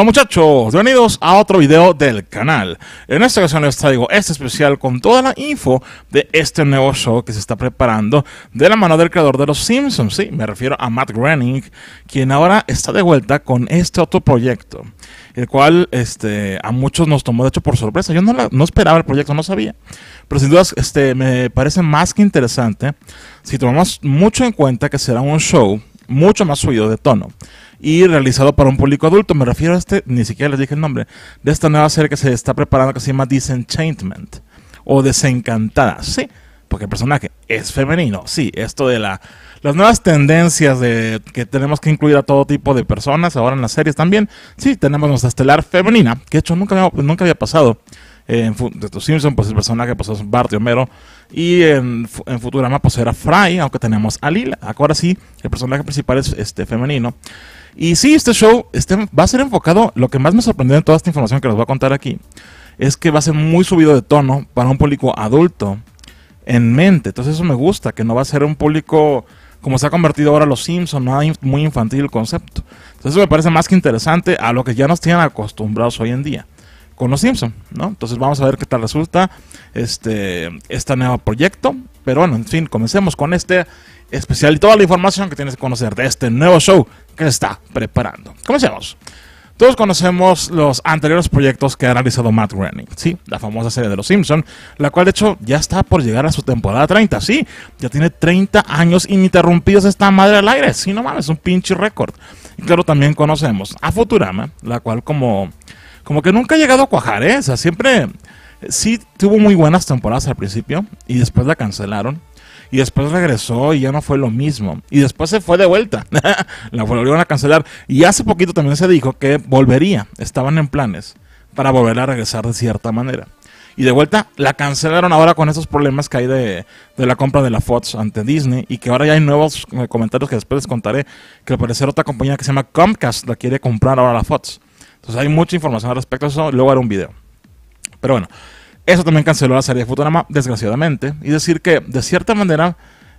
Hola muchachos, bienvenidos a otro video del canal. En esta ocasión les traigo este especial con toda la info de este nuevo show que se está preparando de la mano del creador de Los Simpsons, sí, me refiero a Matt Groening, quien ahora está de vuelta con este otro proyecto, el cual este, a muchos nos tomó de hecho por sorpresa. Yo no, no esperaba el proyecto, no sabía, pero sin dudas este, me parece más que interesante si tomamos mucho en cuenta que será un show mucho más subido de tono y realizado para un público adulto. Me refiero a este, ni siquiera les dije el nombre, de esta nueva serie que se está preparando que se llama Disenchantment o Desencantada. Sí, porque el personaje es femenino. Sí, esto de la, las nuevas tendencias de que tenemos que incluir a todo tipo de personas ahora en las series también. Sí, tenemos nuestra estelar femenina, que de hecho nunca había, nunca había pasado. en de Simpsons, pues el personaje pues, es Bart Homero. Y en, Futurama, pues era Fry, aunque tenemos a Lila. Ahora sí, el personaje principal es este, femenino. Y sí, este show va a ser enfocado, lo que más me sorprendió en toda esta información que les voy a contar aquí, es que va a ser muy subido de tono para un público adulto en mente. Entonces eso me gusta, que no va a ser un público como se ha convertido ahora los Simpsons, ¿no? muy infantil el concepto. Entonces eso me parece más que interesante a lo que ya nos tienen acostumbrados hoy en día con los Simpsons, ¿no? Entonces vamos a ver qué tal resulta este, este nuevo proyecto. Pero bueno, en fin, comencemos con este especial y toda la información que tienes que conocer de este nuevo show que se está preparando. Comencemos. Todos conocemos los anteriores proyectos que ha realizado Matt Groening, sí, la famosa serie de Los Simpson, la cual de hecho ya está por llegar a su temporada 30, sí, ya tiene 30 años ininterrumpidos esta madre al aire, sí, no mames, un pinche récord. Y claro, también conocemos a Futurama, la cual como, como que nunca ha llegado a cuajar, ¿eh? o sea, siempre sí tuvo muy buenas temporadas al principio y después la cancelaron y después regresó y ya no fue lo mismo. Y después se fue de vuelta, la volvieron a cancelar. Y hace poquito también se dijo que volvería, estaban en planes para volver a regresar de cierta manera. Y de vuelta la cancelaron ahora con esos problemas que hay de, la compra de la Fox ante Disney. Y que ahora ya hay nuevos eh, comentarios que después les contaré. Que al parecer otra compañía que se llama Comcast la quiere comprar ahora la Fox. Entonces hay mucha información al respecto a eso. Luego haré un video. Pero bueno, eso también canceló la serie de Futurama, desgraciadamente. Y decir que, de cierta manera,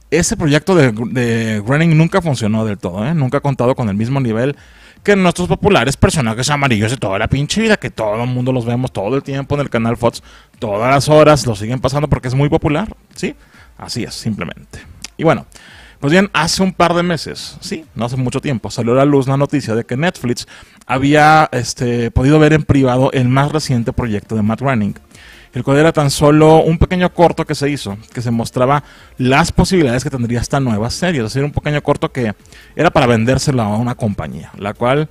ese proyecto de, de nunca funcionó del todo, ¿eh? Nunca ha contado con el mismo nivel que nuestros populares personajes amarillos de toda la pinche vida, que todo el mundo los vemos todo el tiempo en el canal Fox, todas las horas, lo siguen pasando porque es muy popular, ¿sí? Así es, simplemente. Y bueno, pues bien, hace un par de meses, sí, no hace mucho tiempo, salió a la luz la noticia de que Netflix había este, podido ver en privado el más reciente proyecto de Matt Running el cual era tan solo un pequeño corto que se hizo, que se mostraba las posibilidades que tendría esta nueva serie. Es decir, un pequeño corto que era para vendérsela a una compañía, la cual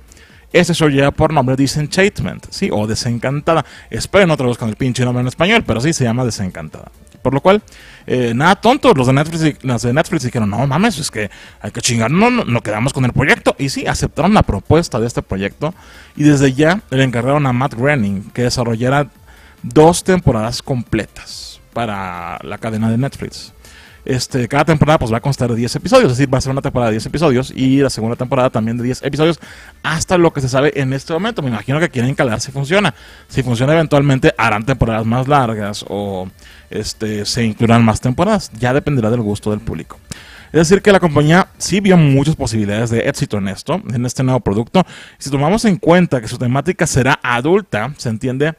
ese show lleva por nombre Disenchantment, ¿sí? O Desencantada. Espero no con el pinche nombre en español, pero sí se llama Desencantada. Por lo cual, eh, nada tonto los de Netflix, de Netflix dijeron, no mames, es que hay que chingar, no, no, no, quedamos con el proyecto. Y sí, aceptaron la propuesta de este proyecto y desde ya le encargaron a Matt Groening que desarrollara dos temporadas completas para la cadena de Netflix. Este, cada temporada pues va a constar de 10 episodios, es decir, va a ser una temporada de 10 episodios y la segunda temporada también de 10 episodios, hasta lo que se sabe en este momento. Me imagino que quieren calar si funciona. Si funciona eventualmente harán temporadas más largas o este, se incluirán más temporadas, ya dependerá del gusto del público. Es decir, que la compañía sí vio muchas posibilidades de éxito en esto, en este nuevo producto. Si tomamos en cuenta que su temática será adulta, se entiende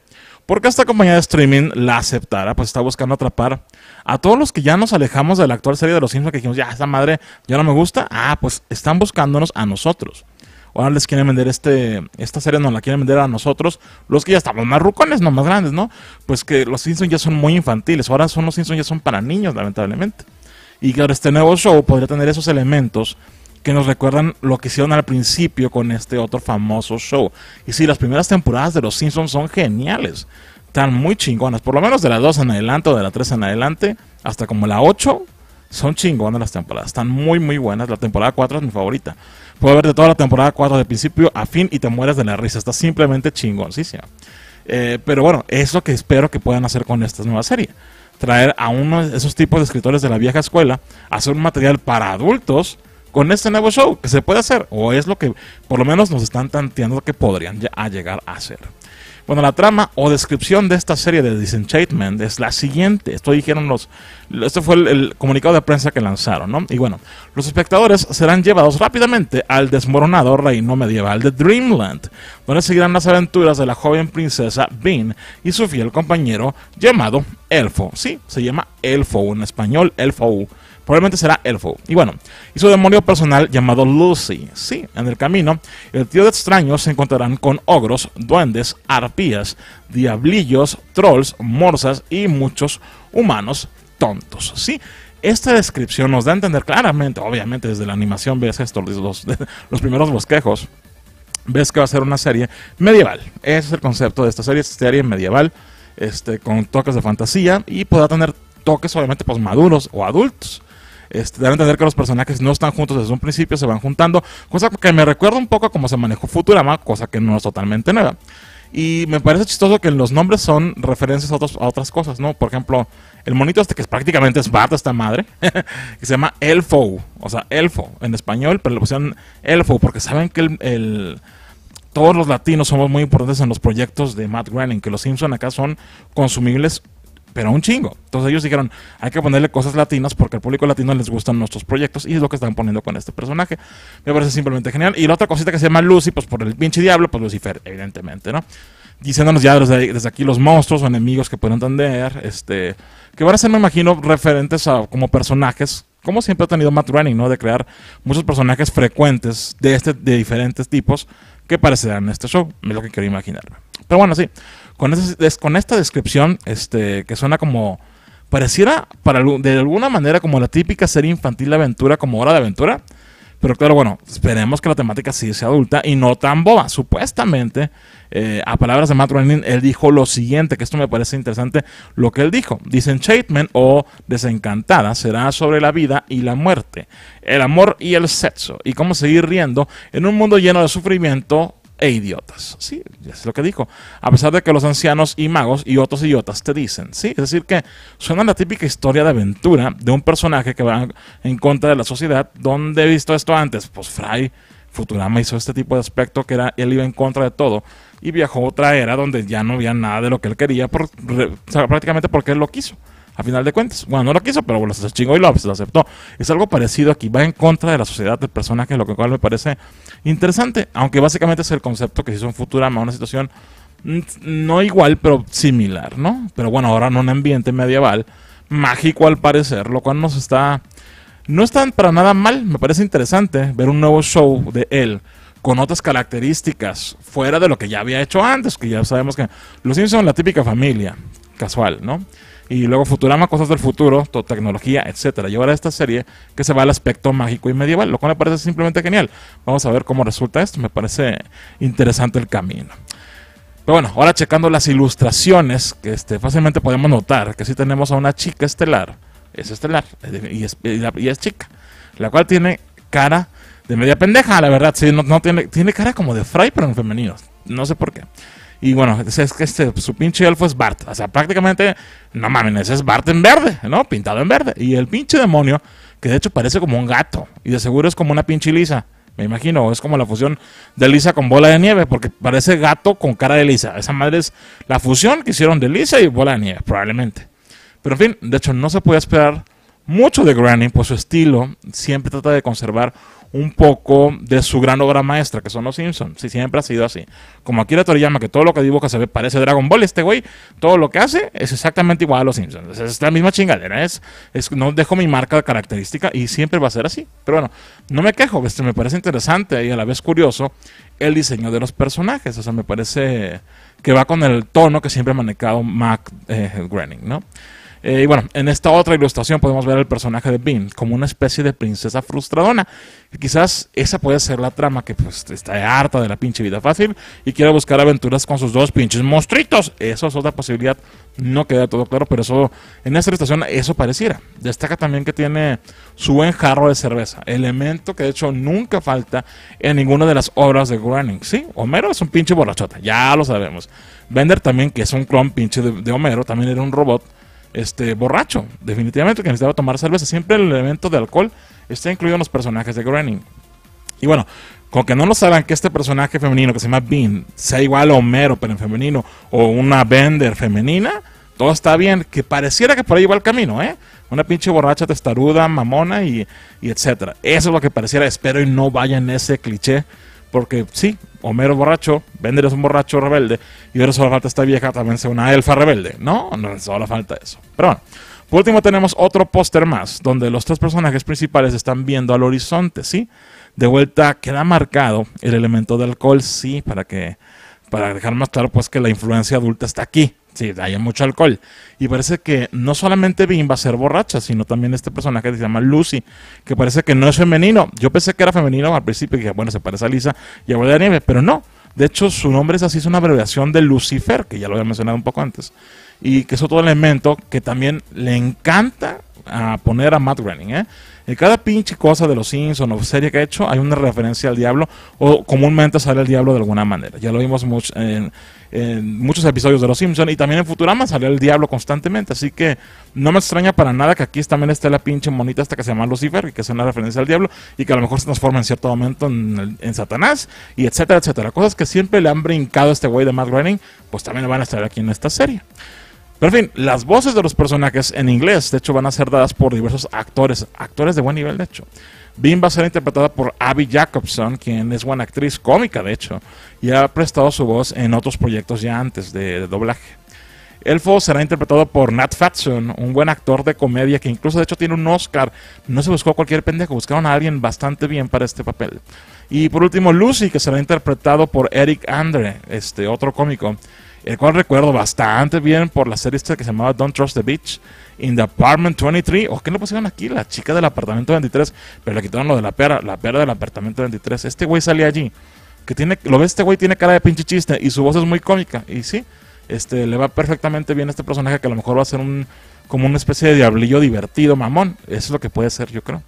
porque esta compañía de streaming la aceptara, pues está buscando atrapar a todos los que ya nos alejamos de la actual serie de los Simpsons que dijimos, ya, esta madre ya no me gusta. Ah, pues están buscándonos a nosotros. Ahora les quieren vender este, esta serie, no, la quieren vender a nosotros, los que ya estamos más rucones, no más grandes, ¿no? Pues que los Simpsons ya son muy infantiles, ahora son los Simpsons ya son para niños, lamentablemente. Y claro, este nuevo show podría tener esos elementos que nos recuerdan lo que hicieron al principio con este otro famoso show. Y sí, las primeras temporadas de Los Simpsons son geniales. Están muy chingonas. Por lo menos de la 2 en adelante o de la 3 en adelante hasta como la 8 son chingonas las temporadas. Están muy, muy buenas. La temporada 4 es mi favorita. Puedo ver de toda la temporada 4 de principio a fin y te mueres de la risa. Está simplemente chingoncísima. Eh, pero bueno, es lo que espero que puedan hacer con esta nueva serie. Traer a uno de esos tipos de escritores de la vieja escuela, hacer un material para adultos con este nuevo show que se puede hacer, o es lo que por lo menos nos están tanteando que podrían ya llegar a hacer. Bueno, la trama o descripción de esta serie de Disenchantment es la siguiente. Esto dijeron los. Este fue el, comunicado de prensa que lanzaron, ¿no? Y bueno, los espectadores serán llevados rápidamente al desmoronado reino medieval de Dreamland, donde seguirán las aventuras de la joven princesa Bean y su fiel compañero llamado Elfo. Sí, se llama Elfo en español, Elfo Probablemente será elfo. Y bueno, y su demonio personal llamado Lucy. Sí, en el camino, el tío de extraños se encontrarán con ogros, duendes, arpías, diablillos, trolls, morsas y muchos humanos tontos. Sí, esta descripción nos da a entender claramente, obviamente desde la animación ves estos los, primeros bosquejos, ves que va a ser una serie medieval. Ese es el concepto de esta serie, esta serie medieval, este, con toques de fantasía y podrá tener toques obviamente pues maduros o adultos este, a entender que los personajes no están juntos desde un principio, se van juntando, cosa que me recuerda un poco a cómo se manejó Futurama, cosa que no es totalmente nueva. Y me parece chistoso que los nombres son referencias a, otras cosas, ¿no? Por ejemplo, el monito este que es prácticamente es Bart, esta madre, que se llama Elfo, o sea, Elfo en español, pero le pusieron Elfo porque saben que el, todos los latinos somos muy importantes en los proyectos de Matt Groening, que los Simpson acá son consumibles pero un chingo. Entonces ellos dijeron, hay que ponerle cosas latinas porque al público latino les gustan nuestros proyectos y es lo que están poniendo con este personaje. Me parece simplemente genial. Y la otra cosita que se llama Lucy, pues por el pinche diablo, pues Lucifer, evidentemente, ¿no? Diciéndonos ya desde, aquí los monstruos o enemigos que pueden entender, este, que van a ser, me imagino, referentes a como personajes como siempre ha tenido Matt Groening, ¿no? De crear muchos personajes frecuentes de, este, de diferentes tipos que parecerán en este show. Es lo que quiero imaginar. Pero bueno, sí con, esta, descripción este, que suena como... Pareciera para, de alguna manera como la típica serie infantil de aventura, como Hora de Aventura. Pero claro, bueno, esperemos que la temática sí sea adulta y no tan boba. Supuestamente, eh, a palabras de Matt Groening, él dijo lo siguiente, que esto me parece interesante, lo que él dijo. Disenchantment o Desencantada será sobre la vida y la muerte, el amor y el sexo, y cómo seguir riendo en un mundo lleno de sufrimiento, e idiotas. Sí, es lo que dijo. A pesar de que los ancianos y magos y otros idiotas te dicen. Sí, es decir, que suena la típica historia de aventura de un personaje que va en contra de la sociedad. ¿Dónde he visto esto antes? Pues Fry Futurama hizo este tipo de aspecto que era él iba en contra de todo y viajó a otra era donde ya no había nada de lo que él quería, prácticamente porque él lo quiso a final de cuentas. Bueno, no lo quiso, pero bueno, se chingó y lo, pues, aceptó. Es algo parecido aquí, va en contra de la sociedad de personaje, lo cual me parece interesante, aunque básicamente es el concepto que se hizo en Futurama, una situación mm, no igual, pero similar, ¿no? Pero bueno, ahora en un ambiente medieval, mágico al parecer, lo cual nos está... No está para nada mal, me parece interesante ver un nuevo show de él con otras características fuera de lo que ya había hecho antes, que ya sabemos que los Simpson son la típica familia, casual, ¿no? y luego Futurama, cosas del futuro, tecnología, etc. Y ahora esta serie que se va al aspecto mágico y medieval, lo cual me parece simplemente genial. Vamos a ver cómo resulta esto, me parece interesante el camino. Pero bueno, ahora checando las ilustraciones, que este, fácilmente podemos notar que si tenemos a una chica estelar, es estelar, y es, chica, la cual tiene cara de media pendeja, la verdad, sí, no, tiene, tiene cara como de fray, pero en femenino, no sé por qué. Y bueno, es que este, su pinche elfo es Bart. O sea, prácticamente, no mames, ese es Bart en verde, ¿no? Pintado en verde. Y el pinche demonio, que de hecho parece como un gato. Y de seguro es como una pinche lisa. Me imagino, es como la fusión de Lisa con bola de nieve, porque parece gato con cara de Lisa. Esa madre es la fusión que hicieron de Lisa y bola de nieve, probablemente. Pero en fin, de hecho no se puede esperar mucho de Granny por su estilo. Siempre trata de conservar un poco de su gran obra maestra, que son los Simpsons. y siempre ha sido así. Como Akira Toriyama, que todo lo que dibuja se ve parece Dragon Ball, este güey, todo lo que hace es exactamente igual a los Simpsons. Es la misma chingadera. Es, es, no dejo mi marca característica y siempre va a ser así. Pero bueno, no me quejo. Este, me parece interesante y a la vez curioso el diseño de los personajes. O sea, me parece que va con el tono que siempre ha manejado Mac eh, Groening, ¿no? Eh, y bueno, en esta otra ilustración podemos ver el personaje de Bean como una especie de princesa frustradona. quizás esa puede ser la trama que pues, está harta de la pinche vida fácil y quiere buscar aventuras con sus dos pinches monstruitos. Eso es otra posibilidad. No queda todo claro, pero eso en esta ilustración eso pareciera. Destaca también que tiene su buen jarro de cerveza, elemento que de hecho nunca falta en ninguna de las obras de Groening. Sí, Homero es un pinche borrachota, ya lo sabemos. Bender también, que es un clon pinche de Homero, también era un robot este, borracho, definitivamente, que necesitaba tomar cerveza. Siempre el elemento de alcohol está incluido en los personajes de Groening. Y bueno, con que no nos hagan que este personaje femenino que se llama Bean sea igual a Homero, pero en femenino, o una Bender femenina, todo está bien, que pareciera que por ahí va el camino, ¿eh? Una pinche borracha testaruda, mamona y, y etcétera. Eso es lo que pareciera, espero y no vaya en ese cliché, porque sí, Homero borracho, Bender es un borracho rebelde, y ahora solo falta esta vieja también sea una elfa rebelde. No, no solo falta eso. Pero bueno. Por último tenemos otro póster más, donde los tres personajes principales están viendo al horizonte, ¿sí? De vuelta queda marcado el elemento de alcohol, sí, para que para dejar más claro pues que la influencia adulta está aquí, Sí, hay mucho alcohol. Y parece que no solamente Bim va a ser borracha, sino también este personaje que se llama Lucy, que parece que no es femenino. Yo pensé que era femenino al principio, que bueno, se parece a Lisa y a de Nieve, pero no. De hecho, su nombre es así, es una abreviación de Lucifer, que ya lo había mencionado un poco antes, y que es otro elemento que también le encanta a poner a Matt Groening, ¿eh? En cada pinche cosa de los Simpsons o serie que ha hecho, hay una referencia al diablo, o comúnmente sale el diablo de alguna manera. Ya lo vimos en, muchos episodios de los Simpsons y también en Futurama Sale el diablo constantemente. Así que no me extraña para nada que aquí también esté la pinche monita esta que se llama Lucifer y que es una referencia al diablo y que a lo mejor se transforma en cierto momento en, Satanás y etcétera, etcétera. Cosas que siempre le han brincado a este güey de Matt Groening, pues también lo van a estar aquí en esta serie. Pero en fin, las voces de los personajes en inglés, de hecho, van a ser dadas por diversos actores, actores de buen nivel, de hecho. Bean va a ser interpretada por Abby Jacobson, quien es buena actriz cómica, de hecho, y ha prestado su voz en otros proyectos ya antes de, doblaje. Elfo será interpretado por Nat Fatson, un buen actor de comedia que incluso de hecho tiene un Oscar. No se buscó a cualquier pendejo, buscaron a alguien bastante bien para este papel. Y por último, Lucy, que será interpretado por Eric Andre, este otro cómico el cual recuerdo bastante bien por la serie esta que se llamaba Don't Trust the Beach, In the Apartment 23, o qué le pusieron aquí, la chica del apartamento 23, pero le quitaron lo de la pera, la pera del apartamento 23. Este güey salía allí, que tiene, lo ves, este güey tiene cara de pinche chiste y su voz es muy cómica, y sí, este, le va perfectamente bien a este personaje que a lo mejor va a ser un, como una especie de diablillo divertido, mamón, eso es lo que puede ser, yo creo.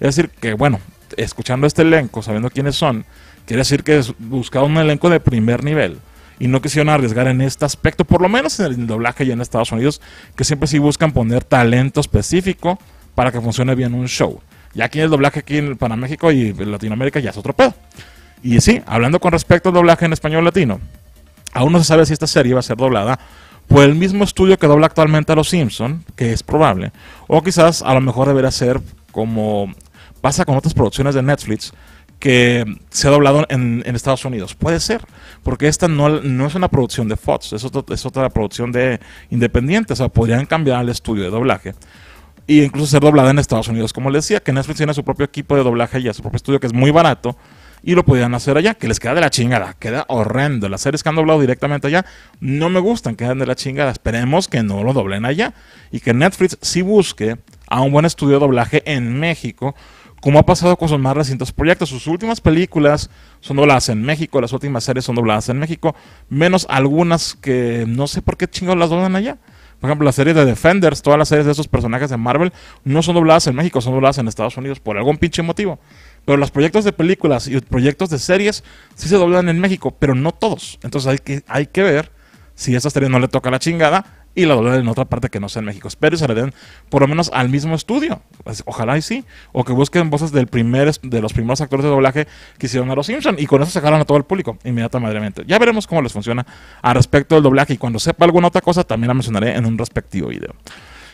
Es decir, que bueno, escuchando este elenco, sabiendo quiénes son, quiere decir que buscaba un elenco de primer nivel y no quisieron arriesgar en este aspecto, por lo menos en el doblaje y en Estados Unidos, que siempre sí buscan poner talento específico para que funcione bien un show. Y aquí en el doblaje aquí en, Panamá México y Latinoamérica ya es otro pedo. Y sí, hablando con respecto al doblaje en español latino, aún no se sabe si esta serie va a ser doblada por el mismo estudio que dobla actualmente a Los Simpson, que es probable, o quizás a lo mejor deberá ser como pasa con otras producciones de Netflix, que se ha doblado en, Estados Unidos. Puede ser, porque esta no, no es una producción de Fox, es, es otra producción de independiente. O sea, podrían cambiar el estudio de doblaje y incluso ser doblada en Estados Unidos. Como les decía, que Netflix tiene su propio equipo de doblaje allá, su propio estudio que es muy barato y lo podrían hacer allá, que les queda de la chingada, queda horrendo. Las series que han doblado directamente allá no me gustan, quedan de la chingada. Esperemos que no lo doblen allá y que Netflix sí busque a un buen estudio de doblaje en México como ha pasado con sus más recientes proyectos. Sus últimas películas son dobladas en México, las últimas series son dobladas en México, menos algunas que no sé por qué chingados las doblan allá. Por ejemplo, la serie de Defenders, todas las series de esos personajes de Marvel no son dobladas en México, son dobladas en Estados Unidos por algún pinche motivo. Pero los proyectos de películas y proyectos de series sí se doblan en México, pero no todos. Entonces hay que, hay que ver si esa serie no le toca la chingada y la doblan en otra parte que no sea en México. Espero y se la den por lo menos al mismo estudio. Pues, ojalá y sí. O que busquen voces del primer, de los primeros actores de doblaje que hicieron a los Simpson y con eso se a todo el público inmediatamente. Ya veremos cómo les funciona al respecto del doblaje y cuando sepa alguna otra cosa también la mencionaré en un respectivo video.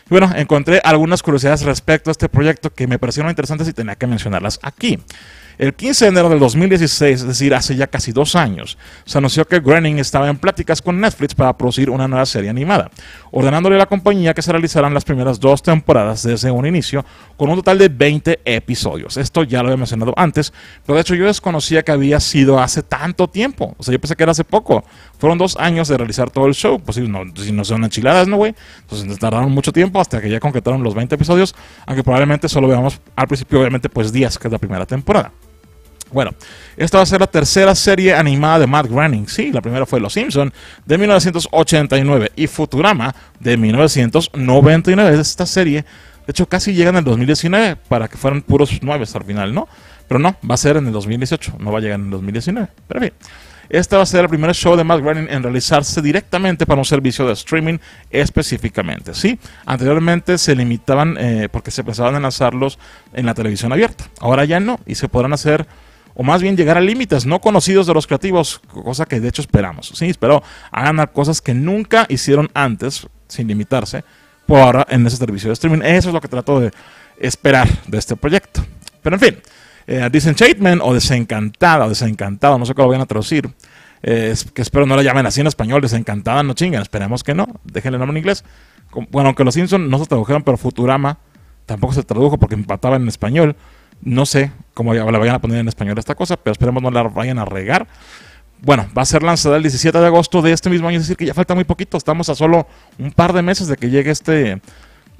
Bueno, encontré algunas curiosidades respecto a este proyecto que me parecieron interesantes y tenía que mencionarlas aquí. El 15 de enero del 2016, es decir, hace ya casi dos años, se anunció que Groening estaba en pláticas con Netflix para producir una nueva serie animada, ordenándole a la compañía que se realizaran las primeras dos temporadas desde un inicio, con un total de 20 episodios. Esto ya lo había mencionado antes, pero de hecho yo desconocía que había sido hace tanto tiempo. O sea, yo pensé que era hace poco. Fueron dos años de realizar todo el show. Pues si no, si no son enchiladas, ¿no, güey? Entonces tardaron mucho tiempo hasta que ya concretaron los 20 episodios, aunque probablemente solo veamos al principio, obviamente, pues días, que es la primera temporada. Bueno, esta va a ser la tercera serie animada de Matt Groening. Sí, la primera fue Los Simpson de 1989 y Futurama de 1999. Esta serie, de hecho, casi llegan en el 2019 para que fueran puros nueve hasta final, ¿no? Pero no, va a ser en el 2018, no va a llegar en el 2019. Pero bien. Esta va a ser el primer show de Matt Groening en realizarse directamente para un servicio de streaming específicamente. ¿sí? Anteriormente se limitaban eh, porque se pensaban en lanzarlos en la televisión abierta. Ahora ya no y se podrán hacer o más bien llegar a límites no conocidos de los creativos, cosa que de hecho esperamos. Sí, espero hagan cosas que nunca hicieron antes, sin limitarse, por ahora en ese servicio de streaming. Eso es lo que trato de esperar de este proyecto. Pero en fin, eh, Disenchantment o Desencantada, o Desencantado, no sé cómo lo vayan a traducir. Eh, que espero no la llamen así en español, Desencantada, no chingan, esperemos que no. Déjenle el nombre en inglés. Bueno, aunque los Simpsons no se tradujeron, pero Futurama tampoco se tradujo porque empataban en español. No sé cómo la vayan a poner en español esta cosa, pero esperemos no la vayan a regar. Bueno, va a ser lanzada el 17 de agosto de este mismo año, es decir, que ya falta muy poquito. Estamos a solo un par de meses de que llegue este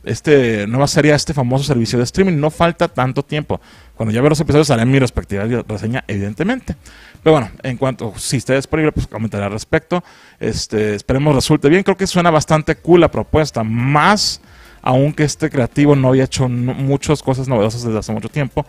este, nueva sería este famoso servicio de streaming. No falta tanto tiempo. Cuando ya vea los episodios haré mi respectiva reseña, evidentemente. Pero bueno, en cuanto si ustedes disponible, pues comentaré al respecto. Este, esperemos resulte bien. Creo que suena bastante cool la propuesta. Más aunque este creativo no había hecho muchas cosas novedosas desde hace mucho tiempo.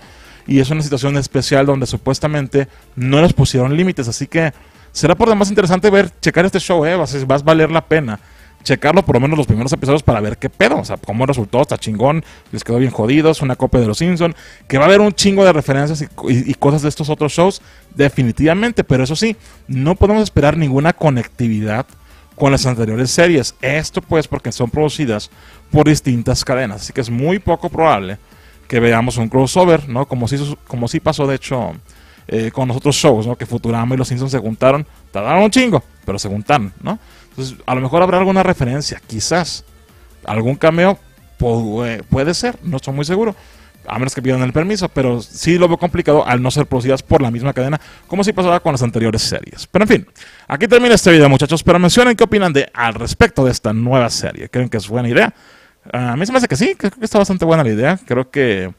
Y es una situación especial donde supuestamente no les pusieron límites. Así que será por demás interesante ver, checar este show, ¿eh? va a valer la pena checarlo por lo menos los primeros episodios para ver qué pedo, o sea, cómo resultó, está chingón, les quedó bien jodidos, una copia de Los Simpson, que va a haber un chingo de referencias y, cosas de estos otros shows, definitivamente, pero eso sí, no podemos esperar ninguna conectividad con las anteriores series, esto pues porque son producidas por distintas cadenas, así que es muy poco probable que veamos un crossover, ¿no? Como si, como si pasó, de hecho... Eh, con los otros shows, ¿no? Que Futurama y Los Simpsons se juntaron. Tardaron un chingo, pero se juntaron, ¿no? Entonces, pues, a lo mejor habrá alguna referencia, quizás. Algún cameo puede, ser, no estoy muy seguro. A menos que pidan el permiso, pero sí lo veo complicado al no ser producidas por la misma cadena, como si pasaba con las anteriores series. Pero en fin, aquí termina este video, muchachos. Pero mencionen qué opinan de, al respecto de esta nueva serie. ¿Creen que es buena idea? Ah, a mí se me hace que sí, creo que está bastante buena la idea. Creo que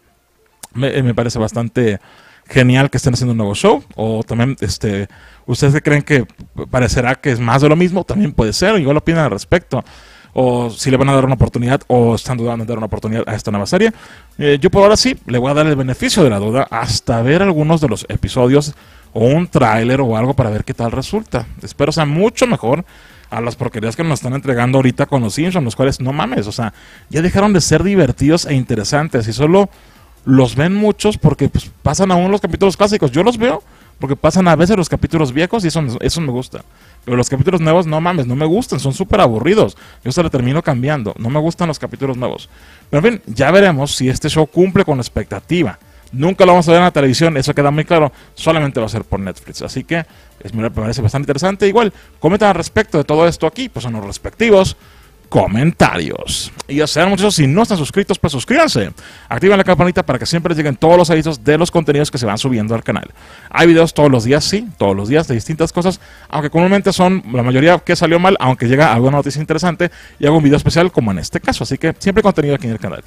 me parece bastante genial que estén haciendo un nuevo show. O también, este, ustedes creen que parecerá que es más de lo mismo, también puede ser, igual opinan al respecto. O si le van a dar una oportunidad, o están dudando de dar una oportunidad a esta nueva serie. Eh, yo por ahora sí, le voy a dar el beneficio de la duda hasta ver algunos de los episodios o un tráiler o algo para ver qué tal resulta. Espero sea mucho mejor a las porquerías que nos están entregando ahorita con los Simpsons, los cuales no mames, o sea, ya dejaron de ser divertidos e interesantes y solo los ven muchos porque pues, pasan aún los capítulos clásicos. Yo los veo porque pasan a veces los capítulos viejos y eso, me gusta. Pero los capítulos nuevos, no mames, no me gustan, son súper aburridos. Yo se lo termino cambiando, no me gustan los capítulos nuevos. Pero bien ya veremos si este show cumple con la expectativa. Nunca lo vamos a ver en la televisión, eso queda muy claro. Solamente va a ser por Netflix. Así que es, me parece bastante interesante. Igual, comentan al respecto de todo esto aquí, pues son los respectivos comentarios. Y ya sean muchachos, si no están suscritos, pues suscríbanse. Activen la campanita para que siempre lleguen todos los avisos de los contenidos que se van subiendo al canal. Hay videos todos los días, sí, todos los días de distintas cosas, aunque comúnmente son la mayoría que salió mal, aunque llega alguna noticia interesante y hago un video especial como en este caso. Así que siempre contenido aquí en el canal.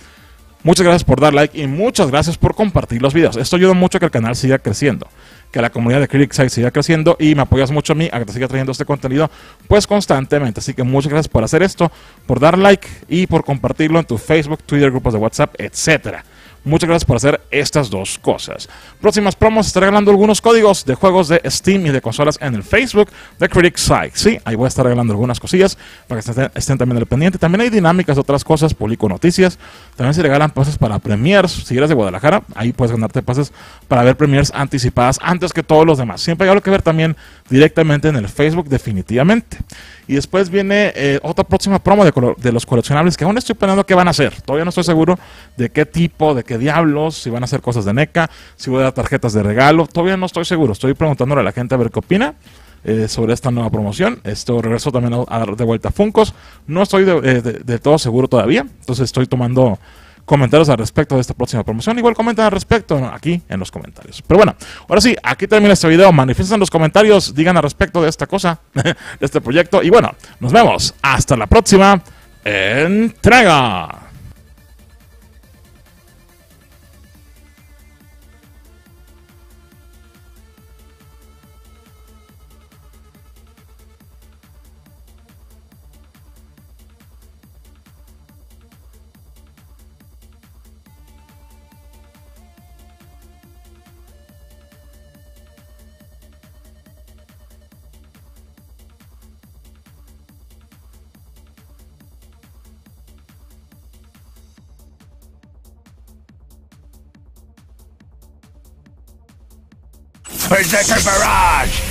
Muchas gracias por dar like y muchas gracias por compartir los videos. Esto ayuda mucho a que el canal siga creciendo, que la comunidad de CriticSide siga creciendo y me apoyas mucho a mí a que te siga trayendo este contenido pues constantemente. Así que muchas gracias por hacer esto, por dar like y por compartirlo en tu Facebook, Twitter, grupos de WhatsApp, etcétera. Muchas gracias por hacer estas dos cosas. Próximas promos estaré regalando algunos códigos de juegos de Steam y de consolas en el Facebook de Critic Site. Sí, ahí voy a estar regalando algunas cosillas para que estén, también al pendiente. También hay dinámicas de otras cosas, publico noticias. También se regalan pases para premiers. Si eres de Guadalajara, ahí puedes ganarte pases para ver premiers anticipadas antes que todos los demás. Siempre hay algo que ver también directamente en el Facebook definitivamente. Y después viene eh, otra próxima promo de, los coleccionables que aún estoy planeando qué van a hacer. Todavía no estoy seguro de qué tipo, de qué diablos, si van a hacer cosas de NECA, si voy a dar tarjetas de regalo. Todavía no estoy seguro. Estoy preguntándole a la gente a ver qué opina. Eh, sobre esta nueva promoción. Esto regreso también a, de vuelta a Funcos. No estoy de, eh, todo seguro todavía, entonces estoy tomando comentarios al respecto de esta próxima promoción. Igual comentan al respecto aquí en los comentarios. Pero bueno, ahora sí, aquí termina este video. Manifiestan los comentarios, digan al respecto de esta cosa, de este proyecto. Y bueno, nos vemos. Hasta la próxima entrega. Berserker Barrage!